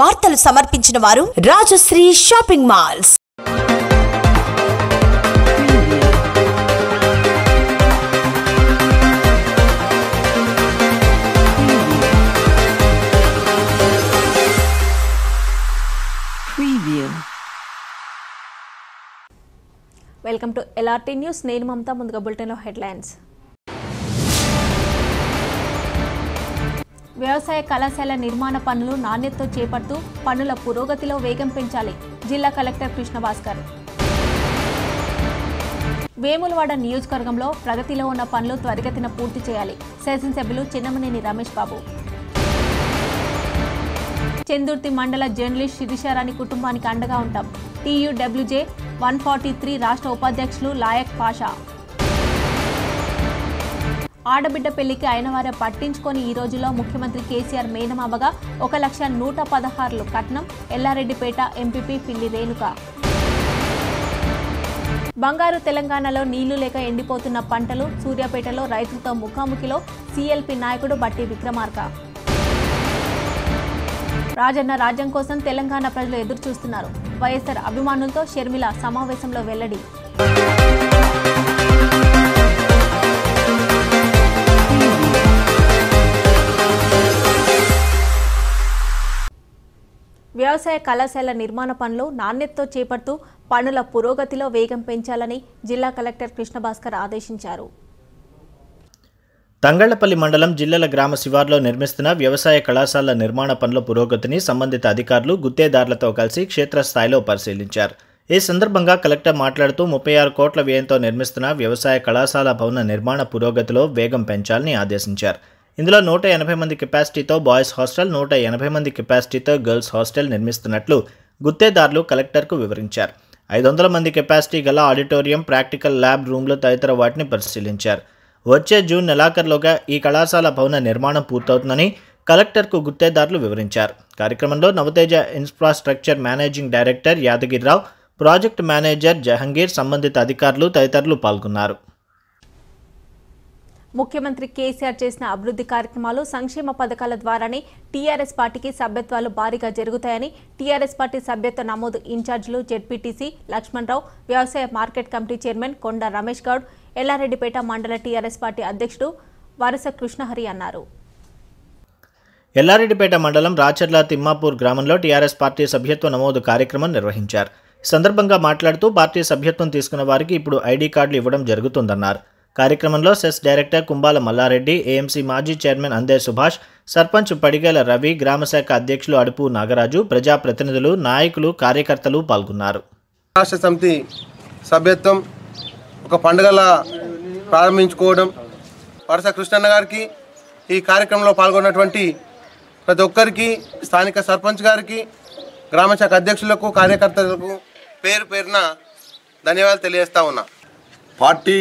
వార్తలు సమర్పించిన వారు Rajashree shopping malls welcome to LRT news నేను మమతా ముందుగా బులెటిన్లో హెడ్లైన్స్ వ్యవసాయ కళాశాల నిర్మాణ పనులు నాణ్యతతో చేపడుతూ పనుల పురోగతిలో వేగం పెంచాలి జిల్లా కలెక్టర్ కృష్ణభాస్కర్ వేములవాడ నియోజకవర్గంలో ప్రగతిలో ఉన్న పనులు త్వరగతిన పూర్తి చేయాలి శాసనసభ్యులు చిన్నమనేని రమేష్ బాబు చందుర్తి మండల జర్నలిస్ట్ శిరిశారాణి కుటుంబానికి అండగా ఉంటాం టీయూడబ్ల్యూజే వన్ ఫార్టీ త్రీ రాష్ట్ర ఉపాధ్యక్షులు లాయక్ పాషా ఆడబిడ్డ పెళ్లికి అయిన వారే పట్టించుకొని ఈ రోజులో ముఖ్యమంత్రి కేసీఆర్ మేనమావగా ఒక లక్ష నూట పదహారులు కట్నం ఎల్లారెడ్డిపేట ఎంపీపీ పిల్లి రేణుక బంగారు తెలంగాణలో నీళ్లు లేక ఎండిపోతున్న పంటలు సూర్యాపేటలో రైతులతో ముఖాముఖిలో సీఎల్పీ నాయకుడు బట్టి విక్రమార్క రాజన్న రాజ్యం కోసం తెలంగాణ ప్రజలు ఎదురు చూస్తున్నారు వైఎస్ఆర్ అభిమానులతో షర్మిల సమావేశంలో వెల్లడి వ్యవసాయ కళాశాల నిర్మాణ పనులు నాణ్యతతో చేపడుతూ పనుల పురోగతిలో వేగం పెంచాలని జిల్లా కలెక్టర్ కృష్ణభాస్కర్ ఆదేశించారు తంగళ్లపల్లి మండలం జిల్లల గ్రామ శివార్లో నిర్మిస్తున్న వ్యవసాయ కళాశాల నిర్మాణ పనుల పురోగతిని సంబంధిత అధికారులు గుత్తేదారులతో కలిసి క్షేత్రస్థాయిలో పరిశీలించారు ఈ సందర్భంగా కలెక్టర్ మాట్లాడుతూ ముప్పై ఆరు కోట్ల వ్యయంతో నిర్మిస్తున్న వ్యవసాయ కళాశాల భవన నిర్మాణ పురోగతిలో వేగం పెంచాలని ఆదేశించారు ఇందులో నూట ఎనభై మంది కెపాసిటీతో బాయ్స్ హాస్టల్ నూట ఎనభై మంది కెపాసిటీతో గర్ల్స్ హాస్టల్ నిర్మిస్తున్నట్లు గుత్తేదారులు కలెక్టర్కు వివరించారు ఐదు వందల మంది కెపాసిటీ గల ఆడిటోరియం ప్రాక్టికల్ ల్యాబ్ రూమ్లు తదితర వాటిని పరిశీలించారు వచ్చే జూన్ నెలాఖరులోగా ఈ కళాశాల భవన నిర్మాణం పూర్తవుతుందని కలెక్టర్కు గుత్తేదారులు వివరించారు కార్యక్రమంలో Navateja infrastructure managing director Yadagirirao project manager Jahangir సంబంధిత అధికారులు తదితరులు పాల్గొన్నారు ముఖ్యమంత్రి కేసీఆర్ చేసిన అభివృద్ధి కార్యక్రమాలు సంక్షేమ పథకాల ద్వారానే టీఆర్ఎస్ పార్టీకి సభ్యత్వాలు భారీగా జరుగుతాయని టీఆర్ఎస్ పార్టీ సభ్యత్వ నమోదు ఇన్ఛార్జీలు జెడ్పీటీసీ లక్ష్మణరావు వ్యవసాయ మార్కెట్ కమిటీ చైర్మన్ కొండ రమేష్ గౌడ్ ఎల్లారెడ్డిపేట మండల టీఆర్ఎస్ పార్టీ అధ్యక్షుడు వరస కృష్ణహరి అన్నారు ఎల్లారెడ్డిపేట మండలం రాచర్ల తిమ్మాపూర్ గ్రామంలో టీఆర్ఎస్ పార్టీ సభ్యత్వ నమోదు కార్యక్రమం నిర్వహించారు సందర్భంగా మాట్లాడుతూ పార్టీ సభ్యత్వం తీసుకున్న వారికి ఇప్పుడు ఐడి కార్డులు ఇవ్వడం జరుగుతుందన్నారు కార్యక్రమంలో cess director Kumbala Mallareddy AMC మాజీ చైర్మన్ అందే సుభాష్ సర్పంచ్ పడిగేల రవి గ్రామశాఖ అధ్యక్షులు అడుపు నాగరాజు ప్రజాప్రతినిధులు నాయకులు కార్యకర్తలు పాల్గొన్నారు రాష్ట్ర సమితి సభ్యత్వం ఒక పండుగలా ప్రారంభించుకోవడం వరస కృష్ణన్న గారికి ఈ కార్యక్రమంలో పాల్గొన్నటువంటి ప్రతి ఒక్కరికి స్థానిక సర్పంచ్ గారికి గ్రామశాఖ అధ్యక్షులకు కార్యకర్తలకు పేరు పేరున ధన్యవాదాలు తెలియజేస్తా ఉన్నా పార్టీ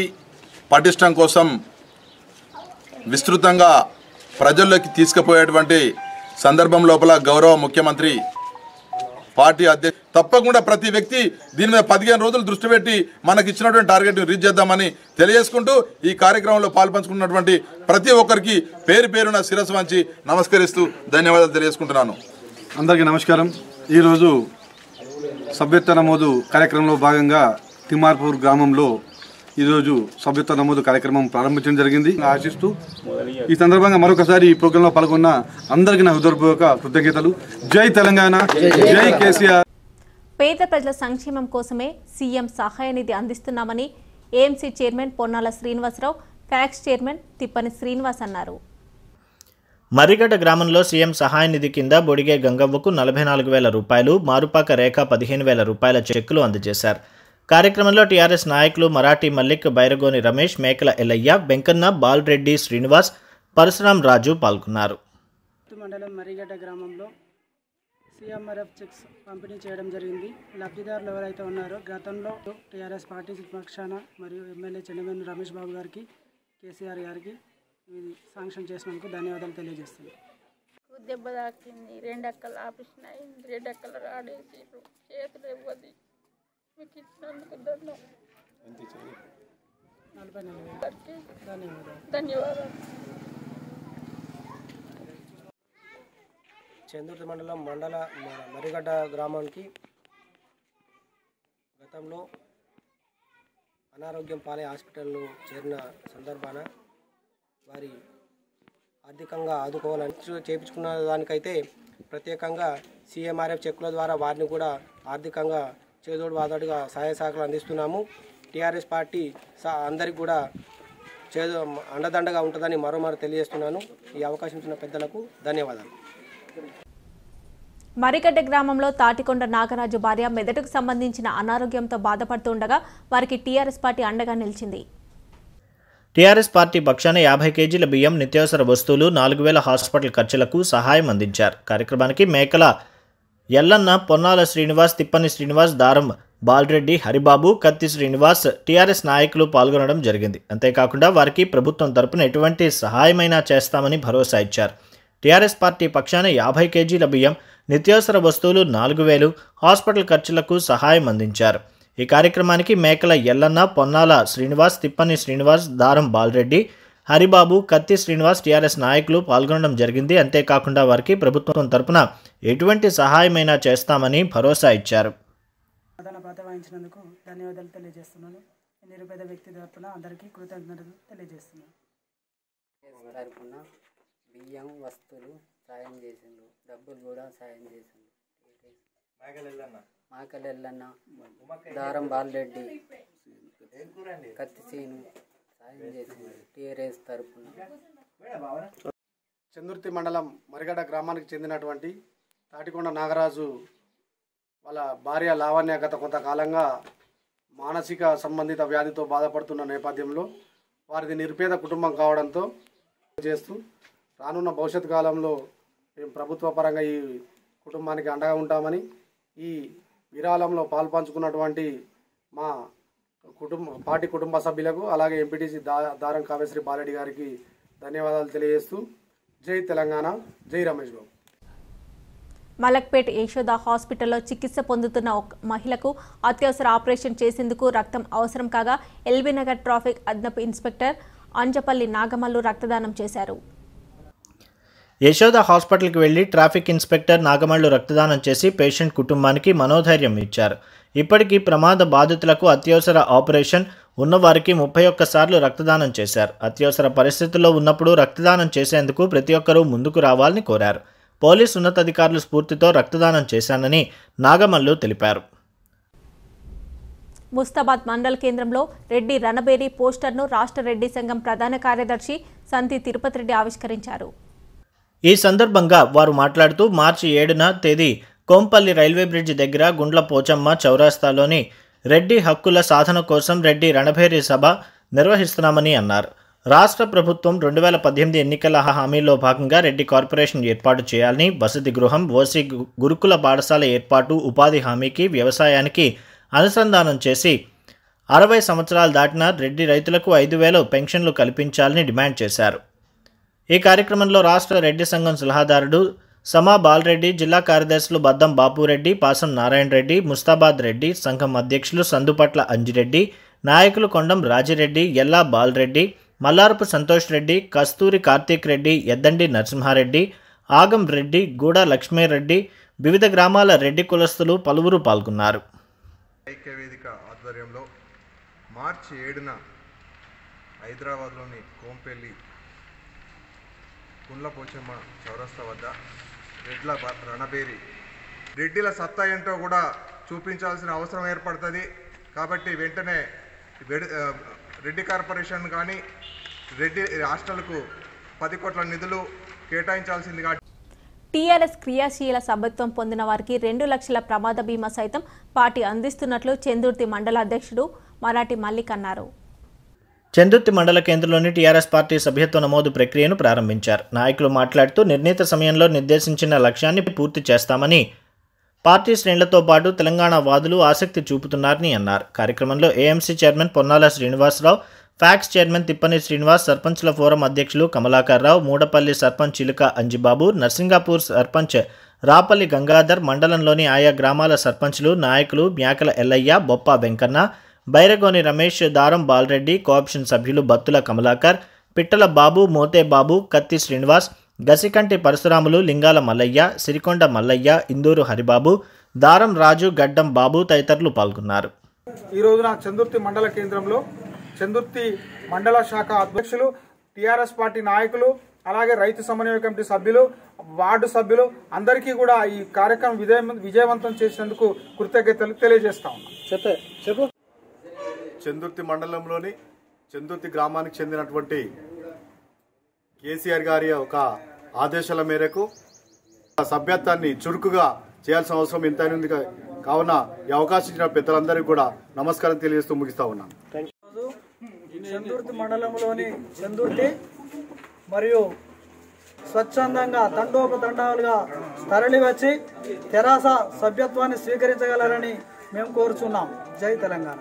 పటిష్టం కోసం విస్తృతంగా ప్రజల్లోకి తీసుకుపోయేటువంటి సందర్భం లోపల గౌరవ ముఖ్యమంత్రి పార్టీ అధ్యక్ష తప్పకుండా ప్రతి వ్యక్తి దీని మీద పదిహేను రోజులు దృష్టి పెట్టి మనకి ఇచ్చినటువంటి టార్గెట్ని రీచ్ చేద్దామని తెలియజేసుకుంటూ ఈ కార్యక్రమంలో పాల్పంచుకున్నటువంటి ప్రతి ఒక్కరికి పేరు పేరున శిరస్సు వంచి నమస్కరిస్తూ ధన్యవాదాలు తెలియజేసుకుంటున్నాను అందరికీ నమస్కారం ఈరోజు సభ్యత్వ నమోదు కార్యక్రమంలో భాగంగా తిమార్పూర్ గ్రామంలో ఈరోజు సభ్యత్వ నమోదు కార్యక్రమం ప్రారంభించడం జరిగింది ఆశిస్తూ ఈ సందర్భంగా మరొకసారి ఈ ప్రోగ్రాంలో పాల్గొన్న అందరికీ నా హృదయపూర్వక కృతజ్ఞతలు జై తెలంగాణ జై కేసీఆర్ పేద ప్రజల సంక్షేమం కోసమే సీఎం సహాయనిధి అందిస్తున్నామని AMC chairman Ponnala Srinivasarao PACS chairman Tippani Srinivas అన్నారు మర్రిగడ్డ గ్రామంలో సీఎం సహాయ నిధి కింద బొడిగే గంగవ్వకు నలభై నాలుగు వేల రూపాయలు మారుపాక రేఖ పదిహేను వేల రూపాయల చెక్కులు అందజేశారు కార్యక్రమంలో టీఆర్ఎస్ నాయకులు మరాఠీ మల్లిక్ బైరగోని రమేష్ మేకల ఎల్లయ్య వెంకన్న బాల్రెడ్డి శ్రీనివాస్ పరశురాం రాజు పాల్గొన్నారు మండలం మరిగడ్డ గ్రామంలో సిఎంఆర్ఎఫ్ చెక్స్ పంపిణీ చేయడం జరిగింది లబ్ధిదారులు ఎవరైతే ఉన్నారో గతంలో టీఆర్ఎస్ పార్టీ పక్షాన మరియు ఎమ్మెల్యే చెన్నవేని రమేష్ బాబు గారికి కేసీఆర్ గారికి ఇది శాంక్షన్ చేసినందుకు ధన్యవాదాలు తెలియజేస్తుంది దెబ్బ తాకింది రెండు అక్కలు ఆపిస్తున్నాయి రెండు అక్కలు రాడేసి చేతులు ఇవ్వదు మీకు మండలం మండల మరిగడ్డ గ్రామానికి గతంలో అనారోగ్యం పాలే హాస్పిటల్ను చేరిన సందర్భాన వారి ఆర్థికంగా ఆదుకోవాలని చేయించుకున్న దానికైతే ప్రత్యేకంగా సీఎంఆర్ఎఫ్ చెక్కుల ద్వారా వారిని కూడా ఆర్థికంగా చేదోడు వాదోడుగా సహాయ సహకారం అందిస్తున్నాము టీఆర్ఎస్ పార్టీ అందరికి కూడా చేదో అండదండగా ఉంటుందని మరోమారు తెలియజేస్తున్నాను ఈ అవకాశం ఇచ్చిన పెద్దలకు ధన్యవాదాలు మరికడ్డ గ్రామంలో తాటికొండ నాగరాజు భార్య మెదడుకు సంబంధించిన అనారోగ్యంతో బాధపడుతుండగా వారికి టీఆర్ఎస్ పార్టీ అండగా నిలిచింది టీఆర్ఎస్ పార్టీ పక్షాన యాభై కేజీల బియ్యం నిత్యావసర వస్తువులు నాలుగు వేల హాస్పిటల్ ఖర్చులకు సహాయం అందించారు కార్యక్రమానికి మేకల ఎల్లన్న పొన్నాల శ్రీనివాస్ తిప్పని శ్రీనివాస్ దారం బాలరెడ్డి హరిబాబు కత్తి శ్రీనివాస్ టీఆర్ఎస్ నాయకులు పాల్గొనడం జరిగింది అంతేకాకుండా వారికి ప్రభుత్వం తరపున ఎటువంటి సహాయమైనా చేస్తామని భరోసా ఇచ్చారు టీఆర్ఎస్ పార్టీ పక్షాన యాభై కేజీల బియ్యం నిత్యావసర వస్తువులు నాలుగు వేలు హాస్పిటల్ ఖర్చులకు సహాయం అందించారు ఈ కార్యక్రమానికి మేకల ఎల్లన్న పొన్నాల శ్రీనివాస్ తిప్పని శ్రీనివాస్ దారం బాలరెడ్డి హరిబాబు కత్తి శ్రీనివాస్ టీఆర్ఎస్ నాయకులు పాల్గొనడం జరిగింది అంతేకాకుండా వారికి ప్రభుత్వం తరపున ఎటువంటి సహాయమైనా చేస్తామని భరోసా ఇచ్చారు ప్రతిపాదించినందుకు ధన్యవాదాలు తెలియజేస్తున్నాను నిరుపేద వ్యక్తి తరఫున అందరికీ కృతజ్ఞతలు తెలియజేస్తున్నాను బియ్యం వస్తువులు సాయం చేసిండు డబ్బులు కూడా సాయం చేసిండు మాకలెల్లన్న దారం కత్తి సీను టీఆర్ఎస్ తరఫున చందుర్తి మండలం మరిగడ గ్రామానికి చెందినటువంటి తాటికొండ నాగరాజు వాళ్ళ భార్య లావణ్య గత కొంతకాలంగా మానసిక సంబంధిత వ్యాధితో బాధపడుతున్న నేపథ్యంలో వారిది నిరుపేద కుటుంబం కావడంతో చేస్తూ రానున్న భవిష్యత్ కాలంలో మేము ప్రభుత్వ పరంగా ఈ కుటుంబానికి అండగా ఉంటామని ఈ విరాళంలో పాల్పంచుకున్నటువంటి మా కుటుంబ పార్టీ కుటుంబ సభ్యులకు అలాగే ఎంపీటీసీ దారం కామేశ్వరి బాలెడ్డి గారికి ధన్యవాదాలు తెలియజేస్తూ జై తెలంగాణ జై రమేష్ బాబు మలక్పేట్ యశోద హాస్పిటల్లో చికిత్స పొందుతున్న ఒక మహిళకు అత్యవసర ఆపరేషన్ చేసేందుకు రక్తం అవసరం కాగా ఎల్బీ నగర్ ట్రాఫిక్ అదనపు ఇన్స్పెక్టర్ అంజపల్లి నాగమల్లు రక్తదానం చేశారు యశోద హాస్పిటల్కి వెళ్లి ట్రాఫిక్ ఇన్స్పెక్టర్ నాగమళ్లు రక్తదానం చేసి పేషెంట్ కుటుంబానికి మనోధైర్యం ఇచ్చారు ఇప్పటికీ ప్రమాద బాధితులకు అత్యవసర ఆపరేషన్ ఉన్నవారికి ముప్పై ఒక్కసార్లు రక్తదానం చేశారు అత్యవసర పరిస్థితుల్లో ఉన్నప్పుడు రక్తదానం చేసేందుకు ప్రతి ఒక్కరూ ముందుకు రావాలని కోరారు పోలీస్ ఉన్నతాధికారులు స్ఫూర్తితో రక్తదానం చేశానని నాగమల్లు తెలిపారు ముస్తాబాద్ మండల కేంద్రంలో రెడ్డి రణబేరి పోస్టర్ను రాష్ట్ర రెడ్డి సంఘం ప్రధాన కార్యదర్శి సంతి తిరుపతి రెడ్డి ఆవిష్కరించారు ఈ సందర్భంగా వారు మాట్లాడుతూ మార్చి ఏడున తేదీ కోంపల్లి రైల్వే బ్రిడ్జ్ దగ్గర గుండ్ల పోచమ్మ చౌరాస్తాలోని రెడ్డి హక్కుల సాధన కోసం రెడ్డి రణభేరి సభ నిర్వహిస్తున్నామని అన్నారు రాష్ట్ర ప్రభుత్వం రెండు వేల పద్దెనిమిది ఎన్నికల హామీలో భాగంగా రెడ్డి కార్పొరేషన్ ఏర్పాటు చేయాలని వసతి గృహం ఓసీ గురుకుల పాఠశాల ఏర్పాటు ఉపాధి హామీకి వ్యవసాయానికి అనుసంధానం చేసి అరవై సంవత్సరాలు దాటిన రెడ్డి రైతులకు ఐదు వేల పెన్షన్లు కల్పించాలని డిమాండ్ చేశారు ఈ కార్యక్రమంలో రాష్ట్ర రెడ్డి సంఘం సలహాదారుడు సమా బాలరెడ్డి జిల్లా కార్యదర్శులు బద్దం బాపురెడ్డి పాసం నారాయణ రెడ్డి ముస్తాబాద్ రెడ్డి సంఘం అధ్యక్షులు సందుపట్ల అంజిరెడ్డి నాయకులు కొండం రాజిరెడ్డి ఎల్లా బాలరెడ్డి మల్లారపు సంతోష్ రెడ్డి కస్తూరి కార్తీక్ రెడ్డి ఎద్దండి నరసింహారెడ్డి ఆగం రెడ్డి గూడ లక్ష్మీరెడ్డి వివిధ గ్రామాల రెడ్డి కులస్తులు పలువురు పాల్గొన్నారు ఐక్యవేదిక ఆధ్వర్యంలో మార్చి ఏడున హైదరాబాద్లోని కుండ్లపోచమ్మ చౌరస్తా వద్ద రెడ్ల రణబేరి రెడ్డిల సత్తా ఏంటో కూడా చూపించాల్సిన అవసరం ఏర్పడుతుంది కాబట్టి వెంటనే రెడ్డి కార్పొరేషన్ కానీ రెడ్డి హాస్టల్కు పది కోట్ల నిధులు కేటాయించాల్సిందిగా టీఆర్ఎస్ క్రియాశీల సభ్యత్వం పొందిన వారికి రెండు లక్షల ప్రమాద బీమా సైతం పార్టీ అందిస్తున్నట్లు చెందుర్తి మండల అధ్యక్షుడు మరాఠీ మల్లిక్ అన్నారు చందుర్తి మండల కేంద్రంలోని టీఆర్ఎస్ పార్టీ సభ్యత్వ నమోదు ప్రక్రియను ప్రారంభించారు నాయకులు మాట్లాడుతూ నిర్ణీత సమయంలో నిర్దేశించిన లక్ష్యాన్ని పూర్తి చేస్తామని పార్టీ శ్రేణులతో పాటు తెలంగాణ వాదులు ఆసక్తి చూపుతున్నారని అన్నారు కార్యక్రమంలో AMC chairman Ponnala Srinivasarao PACS chairman Tippani Srinivas సర్పంచ్ల ఫోరం అధ్యక్షులు కమలాకర్ రావు మూడపల్లి సర్పంచ్ చిలుక అంజిబాబు నర్సింగాపూర్ సర్పంచ్ రాపల్లి గంగాధర్ మండలంలోని ఆయా గ్రామాల సర్పంచ్లు నాయకులు మ్యాకల ఎల్లయ్య బొప్ప వెంకన్న బైరగోని రమేష్ దారం బాలరెడ్డి కోఆప్షన్ సభ్యులు బత్తుల కమలాకర్ పిట్టల బాబు మోతేబాబు కత్తి శ్రీనివాస్ గసికంటి పరశురాములు లింగాల మల్లయ్య సిరికొండ మల్లయ్య ఇందూరు హరిబాబు దారం రాజు గడ్డం బాబు తదితరులు పాల్గొన్నారు ఈ రోజున చందుర్తి మండల కేంద్రంలో చందుర్తి మండల శాఖ అధ్యక్షులు టిఆర్ఎస్ పార్టీ నాయకులు అలాగే రైతు సమన్వయ కమిటీ సభ్యులు వార్డు సభ్యులు అందరికీ కూడా ఈ కార్యక్రమం విజయవంతం చేసినందుకు కృతజ్ఞతలు తెలియజేస్తా ఉన్నాం చెప్పే చెప్పు చందుర్తి మండలంలోని చందుర్తి గ్రామానికి చెందినటువంటి కేసీఆర్ గారి ఒక ఆదేశాల మేరకు సభ్యత్వాన్ని చురుకుగా చేయాల్సిన అవసరం ఇంత ఉంది కావున ఈ అవకాశం ఇచ్చిన పెద్దలందరికీ కూడా నమస్కారం తెలియజేస్తూ ముగిస్తా ఉన్నాను చందుర్తి మండలంలోని చందుర్తి మరియు స్వచ్ఛందంగా తండోపతండాలుగా తరలి వచ్చి తెరాస సభ్యత్వాన్ని స్వీకరించగలరని మేము కోరుచున్నాం జై తెలంగాణ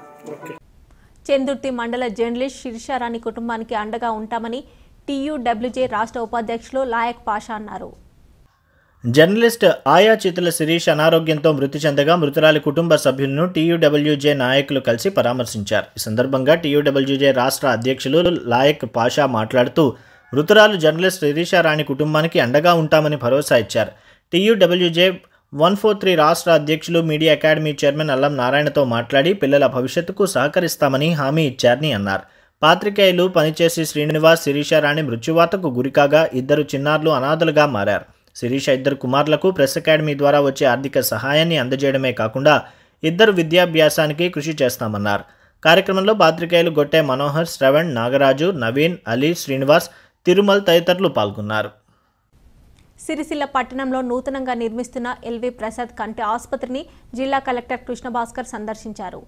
చందుర్తి మండల జర్నలిస్ట్ శిరిషారాణి కుటుంబానికి అండగా ఉంటామని టీయూడబ్ల్యూజే రాష్ట్ర ఉపాధ్యక్షులు లాయక్ పాషా అన్నారు జర్నలిస్ట్ ఆయా చితుల శిరీష్ అనారోగ్యంతో మృతి చెందగా మృతురాలి కుటుంబ సభ్యులను టీయూడబ్ల్యూజే నాయకులు కలిసి పరామర్శించారు ఈ సందర్భంగా టీయూడబ్ల్యూజే రాష్ట్ర అధ్యక్షులు లాయక్ పాషా మాట్లాడుతూ మృతురాలు జర్నలిస్ట్ శిరీషారాణి కుటుంబానికి అండగా ఉంటామని భరోసా ఇచ్చారు టీయూడబ్ల్యూజే వన్ ఫోర్ త్రీ రాష్ట్ర అధ్యక్షులు మీడియా అకాడమీ చైర్మన్ అల్లం నారాయణతో మాట్లాడి పిల్లల భవిష్యత్తుకు సహకరిస్తామని హామీ ఇచ్చారని అన్నారు పాత్రికేయులు పనిచేసి శ్రీనివాస్ శిరీషారాణి మృత్యువార్తకు గురికాగా ఇద్దరు చిన్నారులు అనాథలుగా మారారు శిరీష ఇద్దరు కుమారులకు ప్రెస్ అకాడమీ ద్వారా వచ్చే ఆర్థిక సహాయాన్ని అందజేయడమే కాకుండా ఇద్దరు విద్యాభ్యాసానికి కృషి చేస్తామన్నారు కార్యక్రమంలో పాత్రికేయులు గొట్టే మనోహర్ శ్రవణ్ నాగరాజు నవీన్ అలీ శ్రీనివాస్ తిరుమల్ తదితరులు పాల్గొన్నారు సిరిసిల్ల పట్టణంలో నూతనంగా నిర్మిస్తున్న ఎల్వి ప్రసాద్ కంటి ఆసుపత్రిని జిల్లా కలెక్టర్ కృష్ణభాస్కర్ సందర్శించారు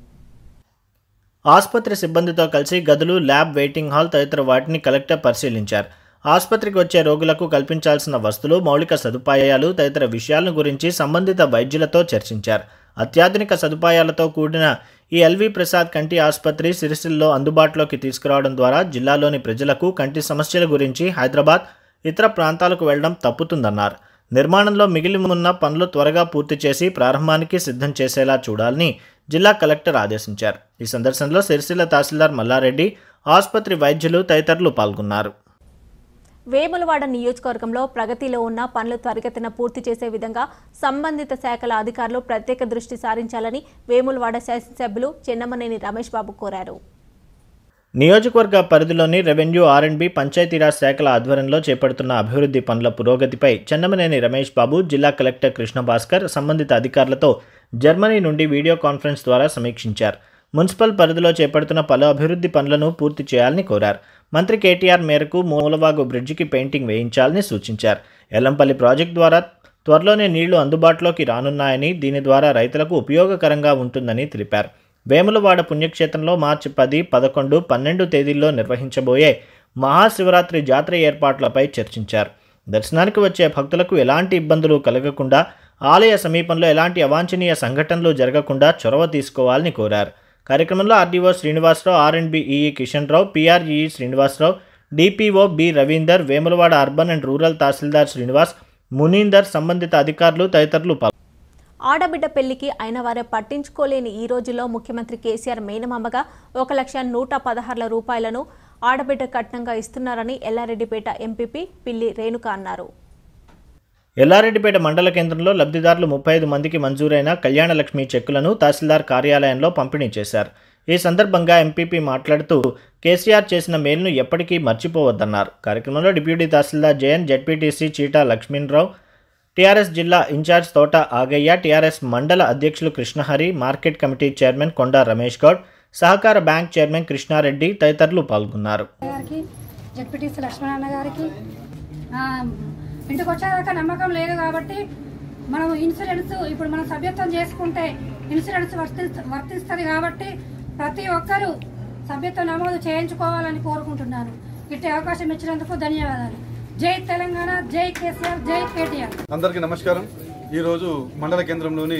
ఆసుపత్రి సిబ్బందితో కలిసి గదులు ల్యాబ్ వెయిటింగ్ హాల్ తదితర వాటిని కలెక్టర్ పరిశీలించారు ఆసుపత్రికి వచ్చే రోగులకు కల్పించాల్సిన వస్తువులు మౌలిక సదుపాయాలు తదితర విషయాలను గురించి సంబంధిత వైద్యులతో చర్చించారు అత్యాధునిక సదుపాయాలతో కూడిన ఈ ఎల్వి ప్రసాద్ కంటి ఆసుపత్రి సిరిసిల్లో అందుబాటులోకి తీసుకురావడం ద్వారా జిల్లాలోని ప్రజలకు కంటి సమస్యల గురించి హైదరాబాద్ ఇతర ప్రాంతాలకు వెళ్లడం తప్పుతుందన్నారు నిర్మాణంలో మిగిలి ఉన్న పనులు త్వరగా పూర్తి చేసి ప్రారంభానికి సిద్ధం చేసేలా చూడాలని జిల్లా కలెక్టర్ ఆదేశించారు ఈ సందర్శనలో సిరిసిల్ల తహసీల్దార్ మల్లారెడ్డి ఆసుపత్రి వైద్యులు తదితరులు పాల్గొన్నారు వేములవాడ నియోజకవర్గంలో ప్రగతిలో ఉన్న పనులు త్వరగతిన పూర్తి చేసే విధంగా సంబంధిత శాఖల అధికారులు ప్రత్యేక దృష్టి సారించాలని వేములవాడ శాసనసభ్యులు చెన్నమనేని రమేష్ బాబు కోరారు నియోజకవర్గ పరిధిలోని revenue R and B Panchayati Raj శాఖల ఆధ్వర్యంలో చేపడుతున్న అభివృద్ధి పనుల పురోగతిపై చెన్నమనేని రమేష్ బాబు జిల్లా కలెక్టర్ కృష్ణభాస్కర్ సంబంధిత అధికారులతో జర్మనీ నుండి వీడియో కాన్ఫరెన్స్ ద్వారా సమీక్షించారు మున్సిపల్ పరిధిలో చేపడుతున్న పలు అభివృద్ధి పనులను పూర్తి చేయాలని కోరారు మంత్రి కేటీఆర్ మేరకు మూలవాగు బ్రిడ్జికి పెయింటింగ్ వేయించాలని సూచించారు ఎల్లంపల్లి ప్రాజెక్టు ద్వారా త్వరలోనే నీళ్లు అందుబాటులోకి రానున్నాయని దీని ద్వారా రైతులకు ఉపయోగకరంగా ఉంటుందని తెలిపారు వేములవాడ పుణ్యక్షేత్రంలో మార్చి పది పదకొండు పన్నెండు తేదీల్లో నిర్వహించబోయే మహాశివరాత్రి జాతర ఏర్పాట్లపై చర్చించారు దర్శనానికి వచ్చే భక్తులకు ఎలాంటి ఇబ్బందులు కలగకుండా ఆలయ సమీపంలో ఎలాంటి అవాంఛనీయ సంఘటనలు జరగకుండా చొరవ తీసుకోవాలని కోరారు కార్యక్రమంలో RDO Srinivasarao R and B E Kishan Rao PRE Srinivasarao DPO B Ravinder Vemulawada urban and rural tahsildar Srinivas Munindar సంబంధిత అధికారులు తదితరులు ఆడబిడ్డ పెళ్లికి అయిన వారే పట్టించుకోలేని ఈ రోజుల్లో ముఖ్యమంత్రి కేసీఆర్ మేనమామగా ఒక లక్ష నూట పదహారుల రూపాయలను ఆడబిడ్డ కట్నంగా ఇస్తున్నారని ఎల్లారెడ్డిపేట ఎంపీపీ పిల్లి రేణుక అన్నారు ఎల్లారెడ్డిపేట మండల కేంద్రంలో లబ్ధిదారులు ముప్పై ఐదు మందికి మంజూరైన కళ్యాణలక్ష్మి చెక్కులను తహసీల్దార్ కార్యాలయంలో పంపిణీ చేశారు ఈ సందర్భంగా ఎంపీపీ మాట్లాడుతూ కేసీఆర్ చేసిన మేలును ఎప్పటికీ మర్చిపోవద్దన్నారు కార్యక్రమంలో deputy tahsildar Jayan ZPTC Cheeta Lakshminarao TRS జిల్లా ఇన్ఛార్జ్ తోట ఆగయ్య టీఆర్ఎస్ మండల అధ్యక్షులు కృష్ణహరి మార్కెట్ కమిటీ చైర్మన్ కొండ రమేష్ గౌడ్ సహకార బ్యాంక్ చైర్మన్ కృష్ణారెడ్డి తదితరులు పాల్గొన్నారు గారికి ఇంటికి వచ్చేదాకా నమ్మకం లేదు కాబట్టి మనం ఇన్సూరెన్స్ ఇప్పుడు మనం సభ్యత్వం చేసుకుంటే ఇన్సూరెన్స్ వర్తి వర్తిస్తుంది కాబట్టి ప్రతి ఒక్కరూ సభ్యత్వం నమోదు చేయించుకోవాలని కోరుకుంటున్నాను ఇట్టే అవకాశం ఇచ్చినందుకు ధన్యవాదాలు జై తెలంగాణ జై కేసీఆర్ జై కేటీఆర్ అందరికీ నమస్కారం ఈరోజు మండల కేంద్రంలోని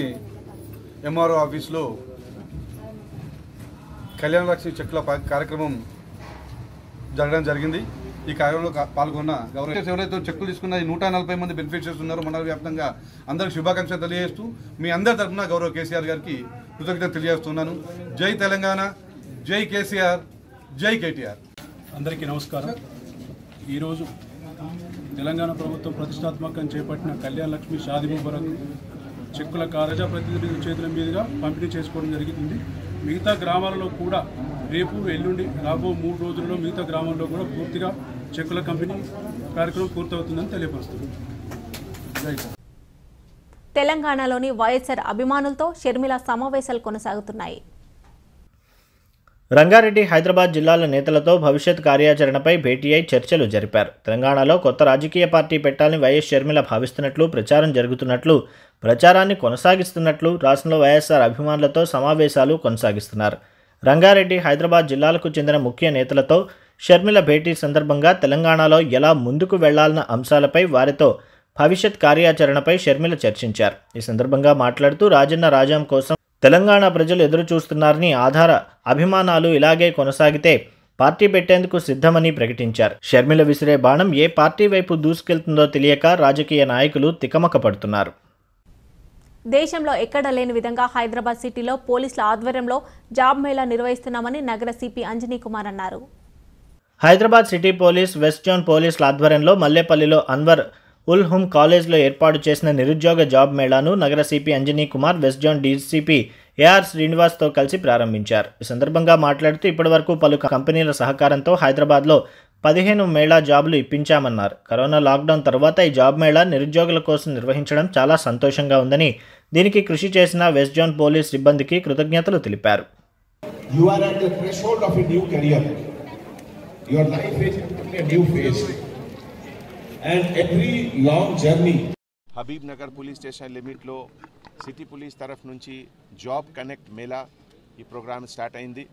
ఎంఆర్ఓ ఆఫీస్లో కళ్యాణ లక్ష్మి చెక్కుల కార్యక్రమం జరగడం జరిగింది ఈ కార్యక్రమంలో పాల్గొన్న గవర్నమెంట్ ఎవరైతే చెక్కులు తీసుకున్న నూట నలభై మంది బెనిఫిషియర్స్ ఉన్నారు మండల వ్యాప్తంగా అందరికి శుభాకాంక్షలు తెలియజేస్తూ మీ అందరి తరఫున గౌరవ కేసీఆర్ గారికి కృతజ్ఞత తెలియజేస్తున్నాను జై తెలంగాణ జై కేసీఆర్ జై కేటీఆర్ అందరికీ నమస్కారం ఈరోజు తెలంగాణ ప్రభుత్వం ప్రతిష్టాత్మకంగా చేపట్టిన కళ్యాణ లక్ష్మి షాది ముబరక్ చెక్కుల ప్రతినిధుల చేతుల మీదుగా పంపిణీ చేసుకోవడం జరుగుతుంది మిగతా గ్రామాలలో కూడా రేపు ఎల్లుండి రాబో మూడు రోజుల్లో మిగతా గ్రామాల్లో కూడా పూర్తిగా చెక్కుల కంపెనీ కార్యక్రమం పూర్తవుతుందని తెలియపరుస్తుంది తెలంగాణలోని వైఎస్ఆర్ అభిమానులతో షర్మిల సమావేశాలు కొనసాగుతున్నాయి రంగారెడ్డి హైదరాబాద్ జిల్లాల నేతలతో భవిష్యత్ కార్యాచరణపై భేటీ అయి చర్చలు జరిపారు తెలంగాణలో కొత్త రాజకీయ పార్టీ పెట్టాలని వైఎస్ షర్మిల భావిస్తున్నట్లు ప్రచారం జరుగుతున్నట్లు ప్రచారాన్ని కొనసాగిస్తున్నట్లు రాష్ట్రంలో వైఎస్ఆర్ అభిమానులతో సమావేశాలు కొనసాగిస్తున్నారు రంగారెడ్డి హైదరాబాద్ జిల్లాలకు చెందిన ముఖ్య నేతలతో షర్మిల భేటీ సందర్భంగా తెలంగాణలో ఎలా ముందుకు వెళ్లాలన్న అంశాలపై వారితో భవిష్యత్ కార్యాచరణపై షర్మిల చర్చించారు ఈ సందర్భంగా మాట్లాడుతూ రాజన్న రాజాం కోసం తెలంగాణ ప్రజలు ఎదురు చూస్తున్నారని ఆధార అభిమానాలు ఇలాగే కొనసాగితే పార్టీ పెట్టేందుకు సిద్ధమని ప్రకటించారు షర్మిల విసిరే బాణం ఏ పార్టీ వైపు దూసుకెళ్తుందో తెలియక రాజకీయ నాయకులు తికమక పడుతున్నారు దేశంలో ఎక్కడ లేని విధంగా హైదరాబాద్ సిటీలో పోలీసుల ఆధ్వర్యంలో జాబ్ మేళా నిర్వహిస్తున్నామని నగర సిపి అంజనీ కుమార్ అన్నారు Hyderabad city police west zone పోలీసుల ఆధ్వర్యంలో మల్లేపల్లిలో అన్వర్ ఉల్హుమ్ కాలేజ్లో ఏర్పాటు చేసిన నిరుద్యోగ జాబ్ మేళాను నగర CP Anjani Kumar west zone DCP AR శ్రీనివాస్తో కలిసి ప్రారంభించారు ఈ సందర్భంగా మాట్లాడుతూ ఇప్పటివరకు పలు కంపెనీల సహకారంతో హైదరాబాద్లో పదిహేను మేళా జాబులు ఇప్పించామన్నారు కరోనా లాక్డౌన్ తర్వాత ఈ జాబ్ మేళా నిరుద్యోగుల కోసం నిర్వహించడం చాలా సంతోషంగా ఉందని దీనికి కృషి చేసిన వెస్ట్ జోన్ పోలీస్ సిబ్బందికి కృతజ్ఞతలు తెలిపారు You are at the threshold of a new career. Your life is a new phase. and every long journey. Habibnagar police station లిమిట్లో సిటీ పోలీస్ తరఫు నుంచి జాబ్ కనెక్ట్ మేళా ఈ ప్రోగ్రామ్ స్టార్ట్ అయింది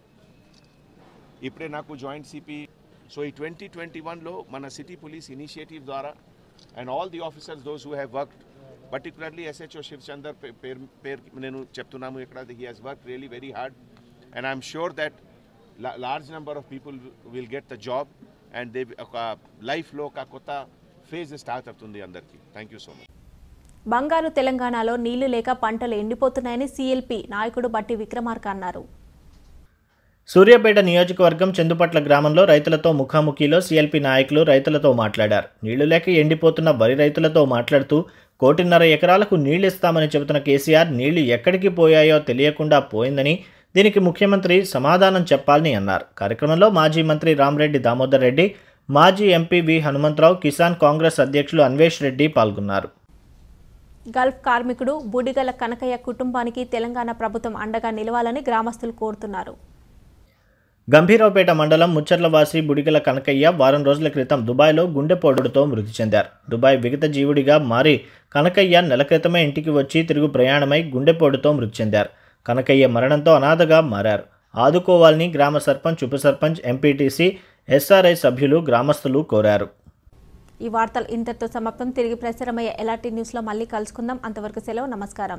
ఇప్పుడే నాకు జాయింట్ సిపి సో ఈ ట్వంటీ ట్వంటీ వన్లో మన సిటీ పోలీస్ ఇనిషియేటివ్ ద్వారా and all the officers those who have worked particularly SHO Shivachander పేరు పేరు నేను చెప్తున్నాము ఇక్కడ he has work really very hard and I'm sure that large number of people will get the job and they ఒక లైఫ్లో ఒక కొత్త ఫేజ్ స్టార్ట్ అవుతుంది అందరికి థ్యాంక్ యూ సో మచ్ బంగారు తెలంగాణలో నీళ్లు లేక పంటలు ఎండిపోతున్నాయని సిఎల్పి నాయకుడు బట్టి విక్రమార్క అన్నారు సూర్యాపేట నియోజకవర్గం చందుపట్ల గ్రామంలో రైతులతో ముఖాముఖిలో సీఎల్పీ నాయకులు రైతులతో మాట్లాడారు నీళ్లు లేక ఎండిపోతున్న వరి రైతులతో మాట్లాడుతూ కోటిన్నర ఎకరాలకు నీళ్లిస్తామని చెబుతున్న కేసీఆర్ నీళ్లు ఎక్కడికి పోయాయో తెలియకుండా పోయిందని దీనికి ముఖ్యమంత్రి సమాధానం చెప్పాలని అన్నారు కార్యక్రమంలో మాజీ మంత్రి రామ్రెడ్డి దామోదర్ రెడ్డి మాజీ ఎంపీ వి హనుమంతరావు కిసాన్ కాంగ్రెస్ అధ్యక్షులు అన్వేష్ రెడ్డి పాల్గొన్నారు గల్ఫ్ కార్మికుడు బుడిగల కనకయ్య కుటుంబానికి తెలంగాణ ప్రభుత్వం అండగా నిలవాలని గ్రామస్తులు కోరుతున్నారు గంభీరావుపేట మండలం ముచ్చర్లవాసి బుడిగల కనకయ్య వారం రోజుల క్రితం దుబాయ్లో గుండెపోటుతో మృతి చెందారు దుబాయ్ విగత జీవుడిగా మారి కనకయ్య నెల క్రితమే ఇంటికి వచ్చి తిరుగు ప్రయాణమై గుండెపోటుతో మృతి చెందారు కనకయ్య మరణంతో అనాథగా మారారు ఆదుకోవాలని గ్రామ సర్పంచ్ ఉప సర్పంచ్ ఎంపీటీసీ ఎస్ఆర్ఐ సభ్యులు గ్రామస్తులు కోరారు ఈ వార్తలు ఇంతటితో సమాప్తం తిరిగి ప్రసారమయ్యే ఎలాంటి న్యూస్లో మళ్ళీ కలుసుకుందాం అంతవరకు సెలవు నమస్కారం